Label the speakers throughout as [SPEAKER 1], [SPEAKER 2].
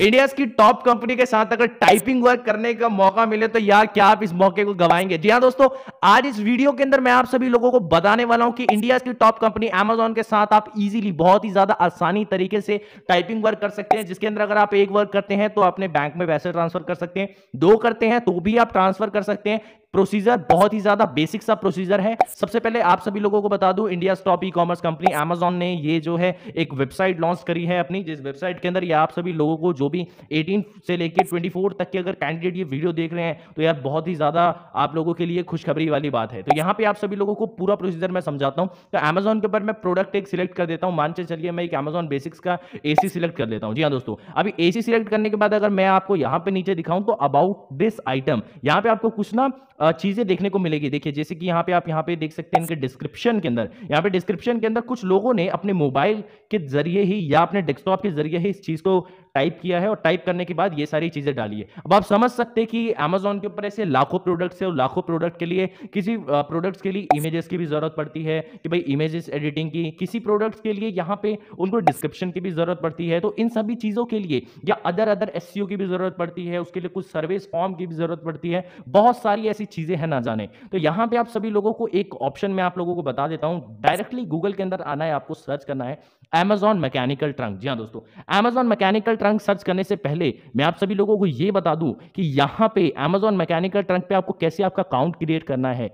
[SPEAKER 1] India की top company के साथ अगर टाइपिंग वर्क करने का मौका मिले तो यार क्या आप इस मौके को गवाएंगे जी हाँ दोस्तों आज इस वीडियो के अंदर मैं आप सभी लोगों को बताने वाला हूं कि इंडिया की टॉप कंपनी एमेजॉन के साथ आप इजीली बहुत ही ज्यादा आसानी तरीके से टाइपिंग वर्क कर सकते हैं जिसके अंदर अगर आप एक वर्क करते हैं तो अपने बैंक में पैसे ट्रांसफर कर सकते हैं दो करते हैं तो भी आप ट्रांसफर कर सकते हैं प्रोसीजर बहुत ही ज्यादा बेसिक सा प्रोसीजर है सबसे पहले आप सभी लोगों को बता दूं India stop e commerce company Amazon ने ये जो है एक वेबसाइट लॉन्च करी है अपनी जिस वेबसाइट के अंदर ये आप सभी लोगों को जो भी 18 से लेकर 24 तक के अगर कैंडिडेट ये वीडियो देख रहे हैं तो यार बहुत ही ज्यादा आप लोगों के लिए खुशखबरी वाली बात है तो यहाँ पे आप सभी लोगों को पूरा प्रोसीजर मैं समझाता हूँ तो अमेजोन के ऊपर मैं प्रोडक्ट एक सिलेक्ट कर देता हूँ मान चलिए मैं एक एमेजोन बेसिक्स का ए सिलेक्ट कर लेता हूँ जी हाँ दोस्तों अभी ए सिलेक्ट करने के बाद अगर मैं आपको यहाँ पे नीचे दिखाऊं तो अबाउट दिस आइटम यहाँ पे आपको कुछ ना चीजें देखने को मिलेगी देखिए जैसे कि यहाँ पे आप यहाँ पे देख सकते हैं इनके डिस्क्रिप्शन के अंदर यहाँ पे डिस्क्रिप्शन के अंदर कुछ लोगों ने अपने मोबाइल के जरिए ही या अपने डेस्कटॉप के जरिए ही इस चीज को टाइप किया है और टाइप करने के बाद ये सारी चीजें डाली है अब आप समझ सकते हैं कि अमेजोन के ऊपर ऐसे लाखों प्रोडक्ट्स है और लाखों प्रोडक्ट के लिए किसी प्रोडक्ट्स के लिए इमेजेस की भी जरूरत पड़ती है कि भाई इमेजेस एडिटिंग की किसी प्रोडक्ट्स के लिए यहाँ पे उनको डिस्क्रिप्शन की भी जरूरत पड़ती है तो इन सभी चीजों के लिए या अदर अदर एस की भी जरूरत पड़ती है उसके लिए कुछ सर्विस फॉर्म की भी जरूरत पड़ती है बहुत सारी ऐसी चीज़ें हैं ना जाने तो यहाँ पे आप सभी लोगों को एक ऑप्शन में आप लोगों को बता देता हूँ डायरेक्टली गूगल के अंदर आना है आपको सर्च करना है अमेजॉन मैकेनिकल ट्रंक जी हाँ दोस्तों अमेजॉन मैकेनिकल ट्रंक सर्च करने से पहले मैं आप सभी लोगों को ये बता दूँ कि यहाँ पे अमेजॉन मैकेनिकल ट्रंक पे आपको कैसे आपका अकाउंट क्रिएट करना है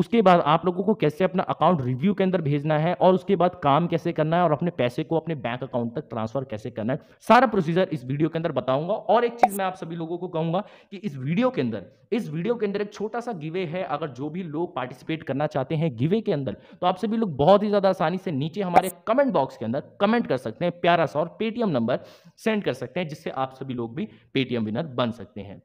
[SPEAKER 1] उसके बाद आप लोगों को कैसे अपना अकाउंट रिव्यू के अंदर भेजना है और उसके बाद काम कैसे करना है और अपने पैसे को अपने बैंक अकाउंट तक ट्रांसफर कैसे करना है सारा प्रोसीजर इस वीडियो के अंदर बताऊंगा और एक चीज मैं आप सभी लोगों को कहूंगा कि इस वीडियो के अंदर इस वीडियो के अंदर एक छोटा सा गिवे है अगर जो भी लोग पार्टिसिपेट करना चाहते हैं गिवे के अंदर तो आप सभी लोग बहुत ही ज्यादा आसानी से नीचे हमारे कमेंट बॉक्स के अंदर कमेंट कर सकते हैं प्यारा सा और पेटीएम नंबर सेंड कर सकते हैं जिससे आप सभी लोग भी पेटीएम विनर बन सकते हैं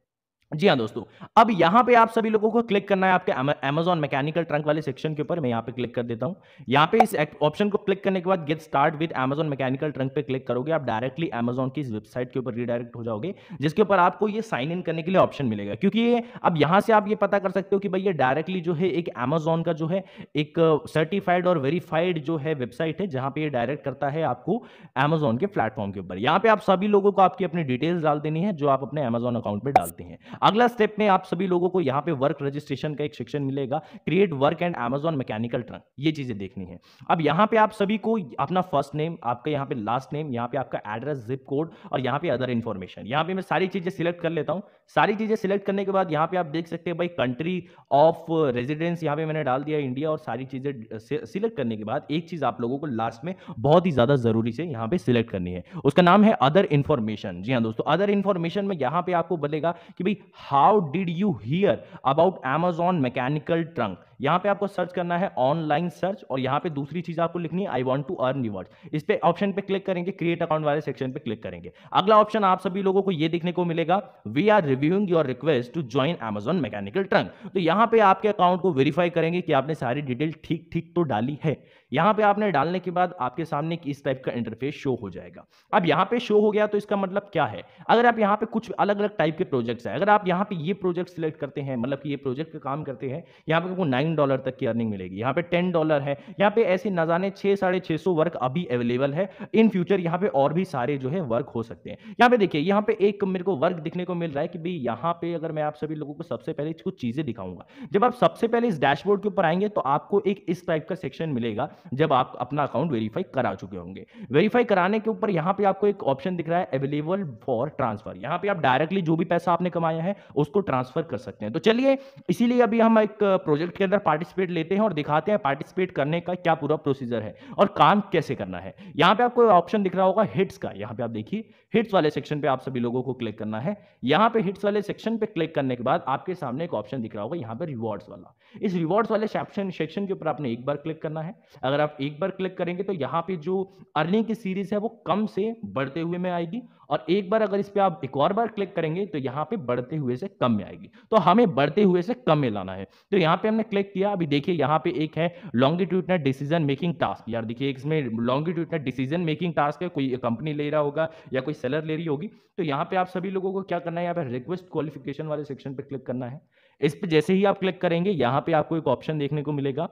[SPEAKER 1] जी हाँ दोस्तों अब यहां पे आप सभी लोगों को क्लिक करना है आपके अमेजोन मैकेनिकल ट्रंक वाले सेक्शन के ऊपर मैं यहाँ पे क्लिक कर देता हूँ यहाँ पे इस ऑप्शन को क्लिक करने के बाद get start with Amazon Mechanical Turk पे क्लिक करोगे आप डायरेक्टली अमेजोन की इस वेबसाइट के ऊपर रिडायरेक्ट हो जाओगे जिसके ऊपर आपको ये साइन इन करने के लिए ऑप्शन मिलेगा क्योंकि ये अब यहाँ से आप ये पता कर सकते हो कि भाई ये डायरेक्टली जो है एक अमेजोन का जो है एक सर्टिफाइड और वेरीफाइड जो है वेबसाइट है जहाँ पे ये डायरेक्ट करता है आपको अमेजोन के प्लेटफॉर्म के ऊपर यहाँ पे आप सभी लोगों को आपकी अपनी डिटेल्स डाल देनी है जो आप अपने अमेजोन अकाउंट पर डालते हैं अगला स्टेप में आप सभी लोगों को यहाँ पे वर्क रजिस्ट्रेशन का एक शिक्षण मिलेगा create work and Amazon Mechanical Turk ये चीजें देखनी है अब यहाँ पे आप सभी को अपना फर्स्ट नेम आपका यहाँ पे लास्ट नेम यहाँ पे आपका एड्रेस जिप कोड और यहाँ पे अदर इन्फॉर्मेशन यहाँ पे मैं सारी चीजें सिलेक्ट कर लेता हूँ सारी चीजें सिलेक्ट करने के बाद यहाँ पे आप देख सकते हैं भाई कंट्री ऑफ रेजिडेंस यहाँ पे मैंने डाल दिया इंडिया और सारी चीजें सिलेक्ट करने के बाद एक चीज आप लोगों को लास्ट में बहुत ही ज्यादा जरूरी से यहाँ पे सिलेक्ट करनी है उसका नाम है अदर इन्फॉर्मेशन जी हाँ दोस्तों अदर इन्फॉर्मेशन में यहाँ पे आपको बोलेगा कि भाई how did you hear about Amazon mechanical trunk? यहाँ पे आपको सर्च करना है ऑनलाइन सर्च और यहाँ पे दूसरी चीज आपको लिखनी है I want to earn reward इस पर ऑप्शन पे क्लिक करेंगे क्रिएट अकाउंट वाले सेक्शन पे क्लिक करेंगे अगला ऑप्शन आप सभी लोगों को ये देखने को मिलेगा we are reviewing your request to join Amazon Mechanical Turk तो यहाँ पे आपके अकाउंट को वेरीफाई करेंगे कि आपने सारी डिटेल ठीक ठीक तो डाली है यहाँ पे आपने डालने के बाद आपके सामने इस टाइप का इंटरफेस शो हो जाएगा अब यहाँ पे शो हो गया तो इसका मतलब क्या है अगर आप यहाँ पे कुछ अलग अलग टाइप के प्रोजेक्ट्स है अगर आप यहाँ पे ये प्रोजेक्ट सिलेक्ट करते हैं मतलब कि ये प्रोजेक्ट का काम करते हैं यहाँ पे नाइन टेन डॉलर तक की अर्निंग मिलेगी यहाँ पे टेन डॉलर है यहाँ पे ऐसे न जाने छः साढ़े छः सौ वर्क अभी अवेलेबल है इन फ्यूचर यहाँ पे और भी सारे जो है वर्क हो सकते हैं यहाँ पे देखिए यहाँ पे एक मेरे को वर्क दिखने को मिल रहा है कि भाई यहाँ पे अगर मैं आप सभी लोगों को सबसे पहले कुछ चीज़ें दिखाऊंगा जब आप सबसे पहले इस डैशबोर्ड के ऊपर आएंगे तो आपको एक इस टाइप का सेक्शन मिलेगा जब आप अपना अकाउंट वेरीफाई करा चुके होंगे वेरीफाई कराने के ऊपर यहाँ पे आपको एक ऑप्शन दिख रहा है अवेलेबल फॉर ट्रांसफर यहाँ पे आप डायरेक्टली जो भी पैसा आपने कमाया है उसको ट्रांसफर कर सकते हैं तो चलिए इसीलिए अभी हम एक प्रोजेक्ट के अंदर अंदर पार्टिसिपेट लेते हैं और दिखाते हैं पार्टिसिपेट करने का क्या पूरा प्रोसीजर है और काम कैसे करना है यहाँ पे आपको ऑप्शन दिख रहा होगा हिट्स का यहाँ पे आप देखिए हिट्स वाले सेक्शन पे आप सभी लोगों को क्लिक करना है यहाँ पे हिट्स वाले सेक्शन पे क्लिक करने के बाद आपके सामने एक ऑप्शन दिख रहा होगा यहाँ पे रिवॉर्ड्स वाला इस रिवॉर्ड्स वाले सेक्शन सेक्शन के ऊपर आपने एक बार क्लिक करना है अगर आप एक बार क्लिक करेंगे तो यहाँ पे जो अर्निंग की सीरीज है वो कम से बढ़ते हुए में आएगी और एक बार अगर इस पर आप एक और बार क्लिक करेंगे तो यहाँ पे बढ़ते हुए से कम में आएगी तो हमें बढ़ते हुए से कम में लाना है तो यहाँ पे हमने क्लिक सिलेक्ट किया अभी देखिए यहाँ पे एक है लॉन्गिट्यूडनल डिसीजन मेकिंग टास्क यार देखिए इसमें लॉन्गिट्यूडनल डिसीजन मेकिंग टास्क है कोई कंपनी ले रहा होगा या कोई सेलर ले रही होगी तो यहाँ पे आप सभी लोगों को क्या करना है यहाँ पे रिक्वेस्ट क्वालिफिकेशन वाले सेक्शन पे क्लिक करना है इस पर जैसे ही आप क्लिक करेंगे यहाँ पे आपको एक ऑप्शन देखने को मिलेगा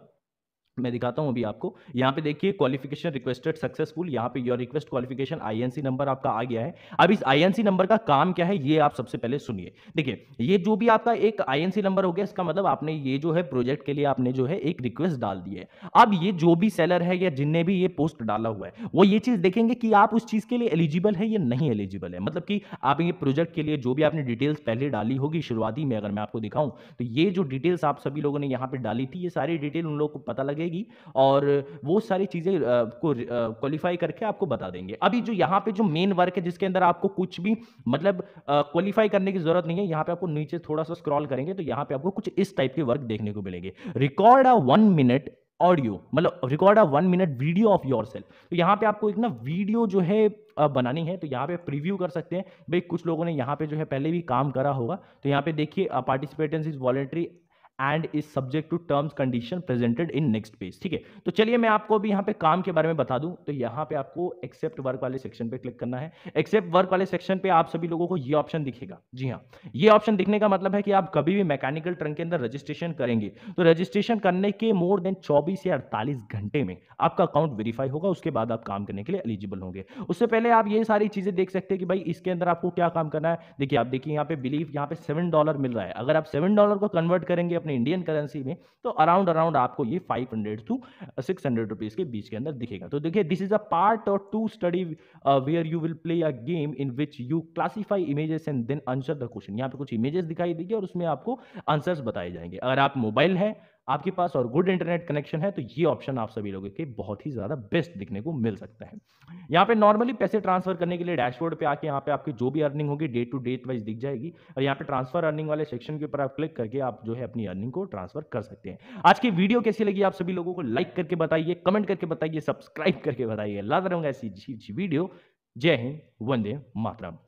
[SPEAKER 1] मैं दिखाता हूँ अभी आपको यहाँ पे देखिए क्वालिफिकेशन रिक्वेस्टेड सक्सेसफुल यहाँ पे your request qualification INC number आपका आ गया है अब इस आईएनसी नंबर का काम क्या है ये आप सबसे पहले सुनिए देखिए ये जो भी आपका एक आईएनसी नंबर हो गया इसका मतलब आपने ये जो है प्रोजेक्ट के लिए आपने जो है एक रिक्वेस्ट डाल दी है अब ये जो भी सेलर है या जिनने भी ये पोस्ट डाला हुआ है वो ये चीज़ देखेंगे कि आप उस चीज़ के लिए एलिजिबल है या नहीं एलिजिबल है मतलब कि आप ये प्रोजेक्ट के लिए जो भी आपने डिटेल्स पहले डाली होगी शुरुआती में अगर मैं आपको दिखाऊं तो ये जो डिटेल्स आप सभी लोगों ने यहाँ पर डाली थी ये सारी डिटेल उन लोग को पता लगे रहेगी और वो सारी चीज़ें को क्वालिफाई करके आपको बता देंगे अभी जो यहाँ पे जो मेन वर्क है जिसके अंदर आपको कुछ भी मतलब क्वालिफाई करने की जरूरत नहीं है यहाँ पे आपको नीचे थोड़ा सा स्क्रॉल करेंगे तो यहाँ पे आपको कुछ इस टाइप के वर्क देखने को मिलेंगे record a one minute audio मतलब record a one minute video of yourself तो यहाँ पे आपको एक ना वीडियो जो है बनानी है तो यहाँ पे प्रीव्यू कर सकते हैं भाई कुछ लोगों ने यहाँ पे जो है पहले भी काम करा होगा तो यहाँ पे देखिए participants is voluntary and is subject to terms condition presented in next page ठीक है तो चलिए मैं आपको अभी यहाँ पे काम के बारे में बता दूं तो यहाँ पे आपको एक्सेप्ट वर्क वाले सेक्शन पे क्लिक करना है एक्सेप्ट वर्क वाले सेक्शन पे आप सभी लोगों को ये ऑप्शन दिखेगा जी हाँ ये ऑप्शन दिखने का मतलब है कि आप कभी भी मैकेनिकल ट्रंक के अंदर रजिस्ट्रेशन करेंगे तो रजिस्ट्रेशन करने के मोर देन चौबीस या अड़तालीस घंटे में आपका अकाउंट वेरीफाई होगा उसके बाद आप काम करने के लिए एलिजिबल होंगे उससे पहले आप ये सारी चीजें देख सकते हैं कि भाई इसके अंदर आपको क्या काम करना है देखिए आप देखिए यहाँ पे बिलीव यहाँ पे सेवन डॉलर मिल रहा है अगर आप सेवन डॉलर को कन्वर्ट करेंगे अपने इंडियन करेंसी में तो अराउंड अराउंड आपको ये five hundred to six hundred rupees के बीच के अंदर दिखेगा तो देखिए दिस इज अ पार्ट और to study where you will play a game in which you classify images and then answer the question यहाँ पे कुछ इमेजेस दिखाई देगी और उसमें आपको आंसर्स बताए जाएंगे अगर आप मोबाइल हैं आपके पास और गुड इंटरनेट कनेक्शन है तो ये ऑप्शन आप सभी लोगों के बहुत ही ज़्यादा बेस्ट दिखने को मिल सकता है यहाँ पे नॉर्मली पैसे ट्रांसफर करने के लिए डैशबोर्ड पे आके यहाँ पे आपकी जो भी अर्निंग होगी डे टू डेट वाइज दिख जाएगी और यहाँ पे ट्रांसफर अर्निंग वाले सेक्शन के ऊपर आप क्लिक करके आप जो है अपनी अर्निंग को ट्रांसफर कर सकते हैं आज की वीडियो कैसी लगी आप सभी लोगों को लाइक करके बताइए कमेंट करके बताइए सब्सक्राइब करके बताइए लाद रहूंगा ऐसी वीडियो जय हिंद वंदे मातरम